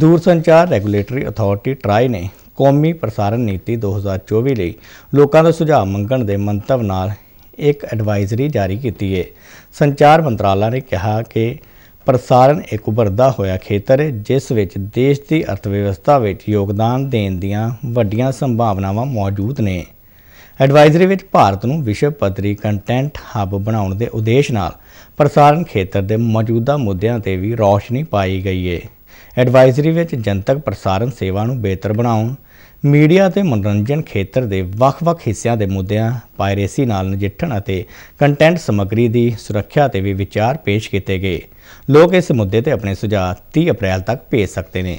ਦੂਰਸੰਚਾਰ regulatory authority try ਨੇ ਕੌਮੀ ਪ੍ਰਸਾਰਣ ਨੀਤੀ 2024 ਲਈ ਲੋਕਾਂ ਦਾ ਸੁਝਾਅ ਮੰਗਣ ਦੇ ਮੰਤਵ ਨਾਲ ਇੱਕ ਐਡਵਾਈਜ਼ਰੀ ਜਾਰੀ ਕੀਤੀ ਹੈ ਸੰਚਾਰ ਮੰਤਰਾਲਾ ਨੇ ਕਿਹਾ ਕਿ ਪ੍ਰਸਾਰਣ ਇੱਕ ਉਭਰਦਾ ਹੋਇਆ ਖੇਤਰ ਹੈ ਜਿਸ ਵਿੱਚ ਦੇਸ਼ ਦੀ ਅਰਥਵਿਵਸਥਾ ਵਿੱਚ ਯੋਗਦਾਨ ਦੇਣ ਦੀਆਂ ਵੱਡੀਆਂ ਸੰਭਾਵਨਾਵਾਂ ਮੌਜੂਦ ਨੇ ਐਡਵਾਈਜ਼ਰੀ ਵਿੱਚ ਭਾਰਤ ਨੂੰ ਵਿਸ਼ਵ ਪੱਧਰੀ ਕੰਟੈਂਟ ਹੱਬ ਬਣਾਉਣ ਦੇ ਉਦੇਸ਼ ਨਾਲ ਪ੍ਰਸਾਰਣ ਖੇਤਰ ਦੇ ਮੌਜੂਦਾ ਮੁੱਦਿਆਂ ਤੇ ਵੀ ਰੌਸ਼ਨੀ ਪਾਈ ਗਈ ਹੈ ਐਡਵਾਈਜ਼ਰੀ ਵਿੱਚ ਜਨਤਕ ਪ੍ਰਸਾਰਣ ਸੇਵਾ ਨੂੰ ਬਿਹਤਰ ਬਣਾਉਣ ਮੀਡੀਆ ਤੇ ਮਨੋਰੰਜਨ ਖੇਤਰ ਦੇ ਵੱਖ-ਵੱਖ ਹਿੱਸਿਆਂ ਦੇ ਮੁੱਦਿਆਂ ਪਾਇਰੇਸੀ ਨਾਲ ਨਜਿੱਠਣ ਅਤੇ ਕੰਟੈਂਟ ਸਮੱਗਰੀ ਦੀ ਸੁਰੱਖਿਆ ਤੇ ਵੀ ਵਿਚਾਰ ਪੇਸ਼ ਕੀਤੇ ਗਏ ਲੋਕ ਇਸ ਮੁੱਦੇ ਤੇ ਆਪਣੇ ਸੁਝਾਅ 30 ਅਪ੍ਰੈਲ ਤੱਕ ਭੇਜ ਸਕਦੇ ਨੇ